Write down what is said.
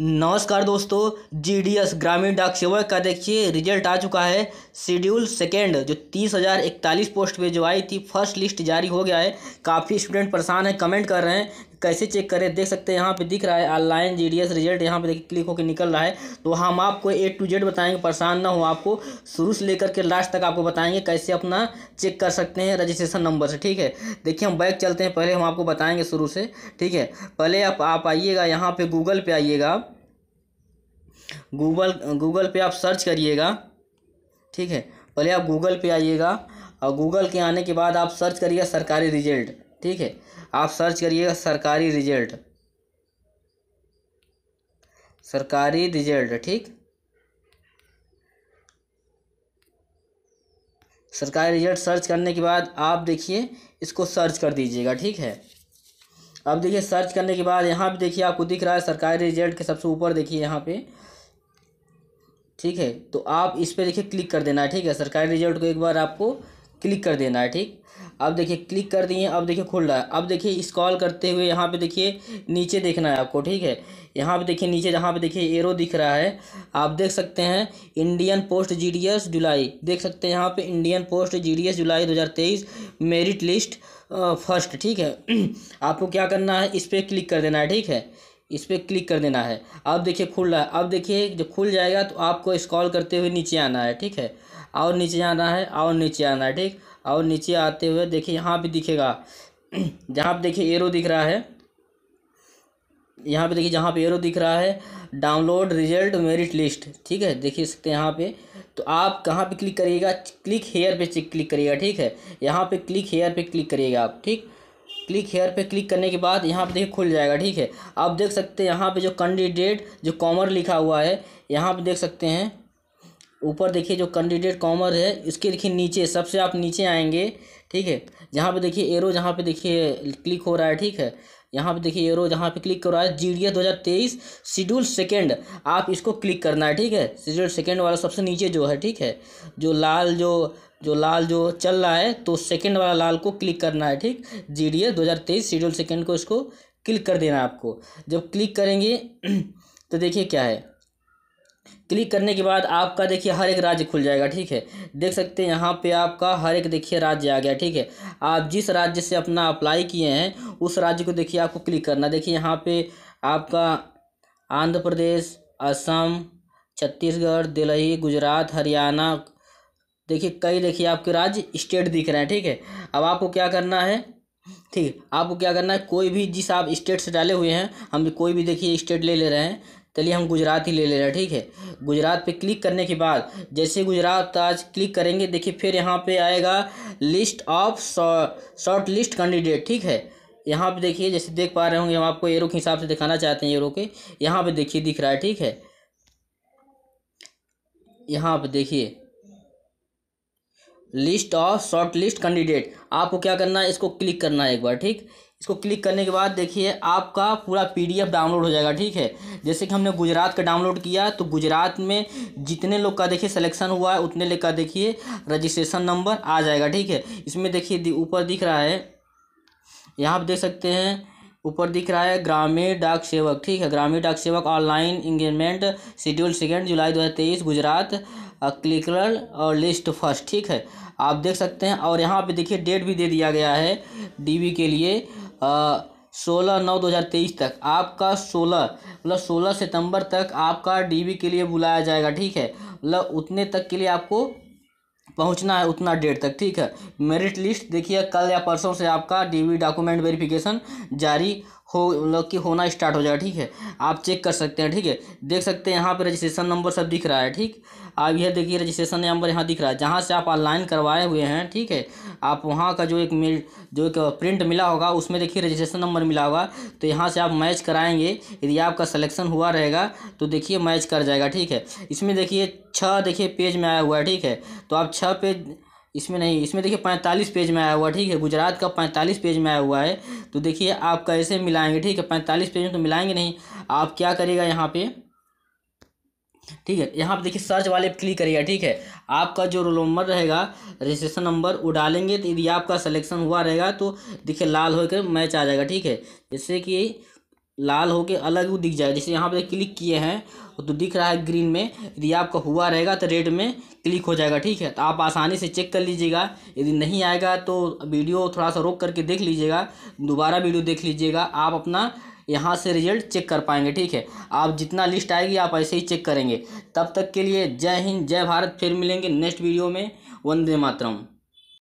नमस्कार दोस्तों जीडीएस ग्रामीण डाक सेवा का देखिए रिजल्ट आ चुका है शेड्यूल सेकेंड जो तीस हज़ार इकतालीस पोस्ट पे जो आई थी फर्स्ट लिस्ट जारी हो गया है काफ़ी स्टूडेंट परेशान है कमेंट कर रहे हैं कैसे चेक करें देख सकते हैं यहाँ पे दिख रहा है ऑनलाइन जी रिजल्ट यहाँ पे देखिए क्लिक होकर निकल रहा है तो हम आपको ए टू जेड बताएंगे परेशान ना हो आपको शुरू से लेकर के लास्ट तक आपको बताएंगे कैसे अपना चेक कर सकते हैं रजिस्ट्रेशन नंबर से ठीक है देखिए हम बैक चलते हैं पहले हम आपको बताएँगे शुरू से ठीक है पहले आप आप आइएगा यहाँ पर गूगल पे आइएगा गूगल गूगल पे आप सर्च करिएगा ठीक है पहले आप गूगल पे आइएगा और गूगल के आने के बाद आप सर्च करिएगा सरकारी रिजल्ट ठीक है आप सर्च करिएगा सरकारी रिजल्ट सरकारी रिजल्ट ठीक सरकारी रिजल्ट सर्च करने के बाद आप देखिए इसको सर्च कर दीजिएगा ठीक है अब देखिए सर्च करने के बाद यहाँ पर देखिए आपको दिख रहा है सरकारी रिजल्ट के सबसे ऊपर देखिए यहाँ पे ठीक है तो आप इस पर देखिए क्लिक कर देना है ठीक है सरकारी रिजल्ट को एक बार आपको क्लिक कर देना है ठीक अब देखिए क्लिक कर दिए अब देखिए खुल रहा है अब देखिए स्कॉल करते हुए यहाँ पे देखिए नीचे देखना है आपको ठीक है यहाँ पे देखिए नीचे जहाँ पे देखिए एरो दिख रहा है आप देख सकते हैं इंडियन पोस्ट जी जुलाई देख सकते हैं यहाँ पर इंडियन पोस्ट जी जुलाई दो मेरिट लिस्ट फर्स्ट ठीक है आपको क्या करना है इस पर क्लिक कर देना है ठीक है इस पर क्लिक कर देना है अब देखिए खुल रहा है अब देखिए जब खुल जाएगा तो आपको स्कॉल करते हुए नीचे आना है ठीक है और नीचे आना है और नीचे आना है ठीक और नीचे आते हुए देखिए यहाँ भी दिखेगा जहाँ पर देखिए एरो दिख रहा है यहाँ पे देखिए जहाँ पे एरो दिख रहा है डाउनलोड रिजल्ट मेरिट लिस्ट ठीक है देखिए सकते हैं यहाँ पे तो आप कहाँ पे क्लिक करिएगा क्लिक हेयर पे क्लिक करिएगा ठीक है यहाँ पे क्लिक हेयर पे क्लिक करिएगा आप ठीक क्लिक हेयर पे क्लिक करने के बाद यहाँ पे देखिए खुल जाएगा ठीक है आप देख सकते हैं यहाँ पर जो कैंडिडेट जो कॉमर लिखा हुआ है यहाँ पर देख सकते हैं ऊपर देखिए जो कैंडिडेट कॉमर है इसके देखिए नीचे सबसे आप नीचे आएंगे ठीक है जहाँ पे देखिए एरो जहाँ पे देखिए क्लिक हो रहा है ठीक है यहाँ पे देखिए एरो जहाँ पे क्लिक कर रहा है जी डी दो हज़ार तेईस शेड्यूल सेकेंड आप इसको क्लिक करना है ठीक है शेड्यूल सेकेंड वाला सबसे नीचे जो है ठीक है जो लाल जो जो लाल जो चल रहा है तो सेकेंड वाला लाल को क्लिक करना है ठीक जी डी दो हज़ार तेईस शेड्यूल सेकेंड को इसको क्लिक कर देना है आपको जब क्लिक करेंगे तो देखिए क्या है क्लिक करने के बाद आपका देखिए हर एक राज्य खुल जाएगा ठीक है देख सकते हैं यहाँ पे आपका हर एक देखिए राज्य आ गया ठीक है आप जिस राज्य से अपना अप्लाई किए हैं उस राज्य को देखिए आपको क्लिक करना देखिए यहाँ पे आपका आंध्र प्रदेश असम छत्तीसगढ़ दिल्ली गुजरात हरियाणा देखिए कई देखिए आपके राज्य स्टेट दिख रहे हैं ठीक है अब आपको क्या करना है ठीक आपको क्या करना है कोई भी जिस आप स्टेट से डाले हुए हैं हम कोई भी देखिए स्टेट ले ले रहे हैं चलिए हम गुजरात ही ले ले रहे हैं ठीक है गुजरात पे क्लिक करने के बाद जैसे गुजरात आज क्लिक करेंगे देखिए फिर यहाँ पे आएगा list of shortlist candidate ठीक है यहाँ पे देखिए जैसे देख पा रहे होंगे हम आपको एरो के हिसाब से दिखाना चाहते हैं एरो के यहाँ पे देखिए दिख रहा है ठीक है यहाँ पे देखिए list of shortlist candidate आपको क्या करना है इसको क्लिक करना है एक बार ठीक इसको क्लिक करने के बाद देखिए आपका पूरा पीडीएफ डाउनलोड हो जाएगा ठीक है जैसे कि हमने गुजरात का डाउनलोड किया तो गुजरात में जितने लोग का देखिए सिलेक्शन हुआ है उतने लोग का देखिए रजिस्ट्रेशन नंबर आ जाएगा ठीक है इसमें देखिए ऊपर दिख रहा है यहाँ आप देख सकते हैं ऊपर दिख रहा है ग्रामीण डाक सेवक ठीक है ग्रामीण डाक सेवक ऑनलाइन इंगेजमेंट शेड्यूल सेकेंड जुलाई दो हज़ार तेईस गुजरात क्लिकर और लिस्ट फर्स्ट ठीक है आप देख सकते हैं और यहाँ पे देखिए डेट भी दे दिया गया है डीवी के लिए सोलह नौ दो हज़ार तेईस तक आपका सोलह मतलब सोलह सितंबर तक आपका डीबी के लिए बुलाया जाएगा ठीक है मतलब उतने तक के लिए आपको पहुंचना है उतना डेट तक ठीक है मेरिट लिस्ट देखिए कल या परसों से आपका डीवी डॉक्यूमेंट वेरिफिकेशन जारी हो मतलब कि होना स्टार्ट हो जाएगा ठीक है आप चेक कर सकते हैं ठीक है देख सकते हैं यहाँ पर रजिस्ट्रेशन नंबर सब दिख रहा है ठीक आप यह देखिए रजिस्ट्रेशन नंबर यहाँ दिख रहा है जहाँ से आप ऑनलाइन करवाए हुए हैं ठीक है आप वहाँ का जो एक मिल जो एक प्रिंट मिला होगा उसमें देखिए रजिस्ट्रेशन नंबर मिला होगा तो यहाँ से आप मैच कराएँगे यदि आपका सलेक्शन हुआ रहेगा तो देखिए मैच कर जाएगा ठीक है इसमें देखिए छः देखिए पेज में आया हुआ है ठीक है तो आप छः पेज इसमें नहीं इसमें देखिए पैंतालीस पेज में आया हुआ ठीक है गुजरात का पैंतालीस पेज में आया हुआ है तो देखिए आप कैसे मिलाएंगे ठीक है पैंतालीस पेज में तो मिलाएंगे नहीं आप क्या करेगा यहाँ पे ठीक है यहाँ पे देखिए सर्च वाले पे क्लिक करिएगा ठीक है आपका जो रोल नंबर रहेगा रजिस्ट्रेशन नंबर वो डालेंगे तो यदि आपका सलेक्शन हुआ रहेगा तो देखिए लाल होकर मैच आ जाएगा ठीक है जैसे कि लाल होके अलग वो दिख जाए जैसे यहाँ पे क्लिक किए हैं तो दिख रहा है ग्रीन में यदि आपका हुआ रहेगा तो रेड में क्लिक हो जाएगा ठीक है तो आप आसानी से चेक कर लीजिएगा यदि नहीं आएगा तो वीडियो थोड़ा सा रोक करके देख लीजिएगा दोबारा वीडियो देख लीजिएगा आप अपना यहाँ से रिजल्ट चेक कर पाएंगे ठीक है आप जितना लिस्ट आएगी आप ऐसे ही चेक करेंगे तब तक के लिए जय हिंद जय भारत फिर मिलेंगे नेक्स्ट वीडियो में वंदे मातरम